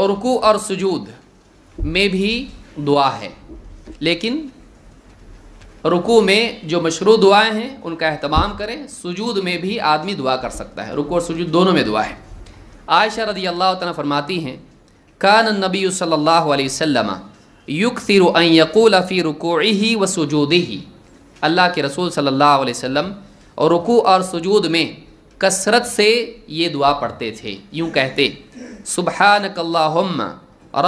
और रुकू और सुजूद में भी दुआ है लेकिन रुकू में जो मशरू दुआएं हैं उनका अहतमाम करें सुजूद में भी आदमी दुआ कर सकता है रुकू और सुजूद दोनों में दुआ है आयशा रदी अल्लाह तन फरमाती हैं कान नबी सल्ला वसम युग तिरकूल फ़ी रुको ही व सुजूद ही अल्लाह के रसूल सल्ला वसम और रुकू और सुजूद में कसरत से ये दुआ पढ़ते थे यूँ कहते सुबहानकल्लाहुम्मा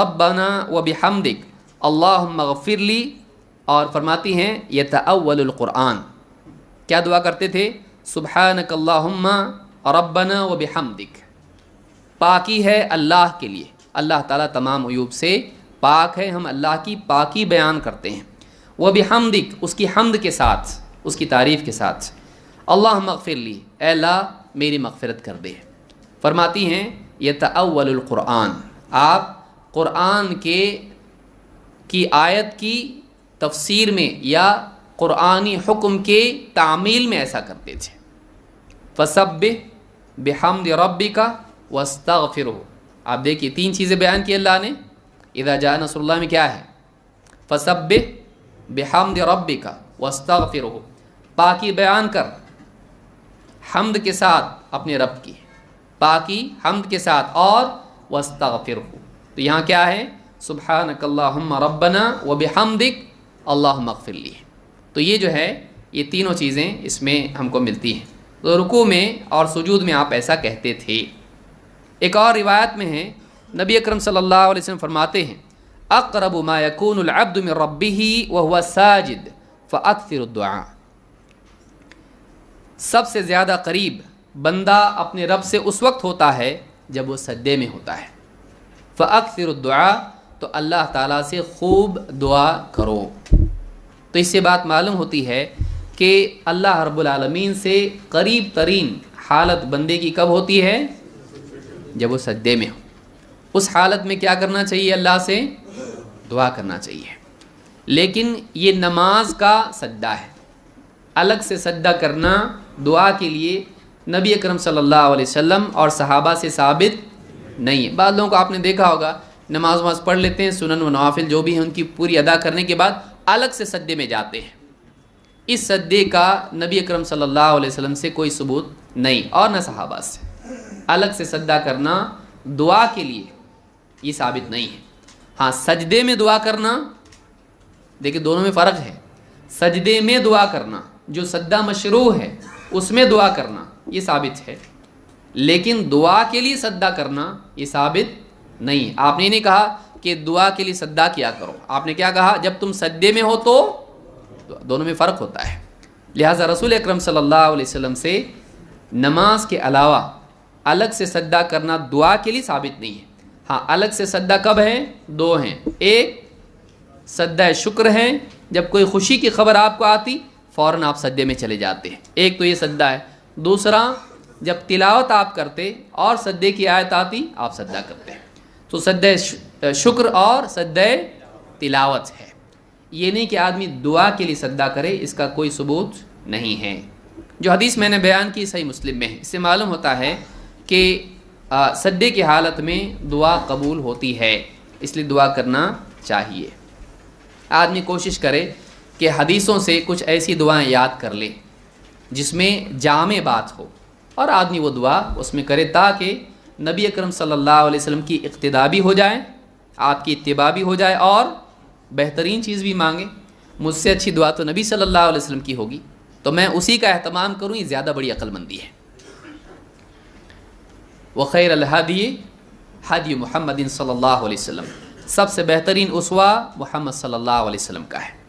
रब्बना व बिहमदिक अल्लाहमगफिरली और फरमाती हैं ये तवलक़ुरान क्या दुआ करते थे सुबहानकल्लाहुम्मा रब्बना व बिहमदिक पाकी है अल्लाह के लिए अल्लाह ताला तमाम अयूब से पाक है हम अल्लाह की पाकी बयान करते हैं वह भी हमदिक उसकी हमद के साथ उसकी तारीफ़ के साथ अल्लाह मगफ़िर ली अल्लाह मेरी मगफ़रत कर दे फरमाती हैं यतवलक़ुरान आप क़ुरान के की आयत की तफसीर में या क़ुरानी हुक्म के तामील में ऐसा करते थे फसब बेहमद रबी का हो आप देखिए तीन चीज़ें बयान की अल्लाह ने इदा जा नसल्ला में क्या है फसब बेहमद रबी का हो बाकी बयान कर हमद के साथ अपने रब की बाकी हमद के साथ और फिर तो यहाँ क्या है सुबह सुबहानकल्ला रबना हम दिक अल्लाह मकफिल्ली तो ये जो है ये तीनों चीज़ें इसमें हमको मिलती हैं तो रुकू में और सजूद में आप ऐसा कहते थे एक और रिवायत में है नबी अकरम सल्लल्लाहु अलैहि वसल्लम फरमाते हैं अकरब मायकून में रबी ही वह साजिद फ़िर सबसे ज़्यादा करीब बंदा अपने रब से उस वक्त होता है जब वो सदे में होता है फ़िर दुआ तो अल्लाह ताला से खूब दुआ करो तो इससे बात मालूम होती है कि अल्लाह रबालमीन से करीब तरीन हालत बंदे की कब होती है जब वो सदे में हो उस हालत में क्या करना चाहिए अल्लाह से दुआ करना चाहिए लेकिन ये नमाज का सद्दा है अलग से सद्दा करना दुआ के लिए नबी अकरम सल्लल्लाहु अलैहि वसल्लम और सहाबा से साबित नहीं है बाद लोगों को आपने देखा होगा नमाज वमाज पढ़ लेते हैं सुनन व नवाफिल जो भी हैं उनकी पूरी अदा करने के बाद अलग से सद्दे में जाते हैं इस सद्दे का नबी अकरम सल्लल्लाहु अलैहि वसल्लम से कोई सबूत नहीं और न सहाबा से अलग से सद्दा करना दुआ के लिए ये साबित नहीं है हाँ सजदे में दुआ करना देखिए दोनों में फ़र्क है सजदे में दुआ करना जो सद्दा मशरू है उसमें दुआ करना ये साबित है लेकिन दुआ के लिए सद्दा करना ये साबित नहीं आपने नहीं कहा कि दुआ के लिए सद्दा किया करो आपने क्या कहा जब तुम सद्दे में हो तो दोनों में फ़र्क होता है लिहाजा रसूल अक्रम सल्लल्लाहु वसम से नमाज के अलावा अलग से सद्दा करना दुआ के लिए साबित नहीं है हाँ अलग से सद्दा कब है दो हैं एक सद्दा शुक्र है जब कोई खुशी की खबर आपको आती फ़ौर आप सद्दे में चले जाते हैं एक तो ये सद्दा है दूसरा जब तिलावत आप करते और सदे की आयत आती आप सद्दा करते तो सद्द शुक्र और सद्द तिलावत है ये नहीं कि आदमी दुआ के लिए सद्दा करे इसका कोई सबूत नहीं है जो हदीस मैंने बयान की सही मुस्लिम में है इससे मालूम होता है कि सदे की हालत में दुआ कबूल होती है इसलिए दुआ करना चाहिए आदमी कोशिश करे कि हदीसों से कुछ ऐसी दुआएं याद कर लें जिसमें जाम बात हो और आदमी वो दुआ उसमें करे ताकि नबी अकरम सल्लल्लाहु अलैहि वसल्लम की इकतदा भी हो जाए आपकी इतबा भी हो जाए और बेहतरीन चीज़ भी मांगे मुझसे अच्छी दुआ तो नबी सल्लल्लाहु अलैहि वसल्लम की होगी तो मैं उसी का अहतमाम करूँ ये ज़्यादा बड़ी अक्लमंदी है व खैर अलहदी हदी महमदिन सल्ला वसम सबसे बेहतरीन उसवा मोहम्मद सल्ला वसम का है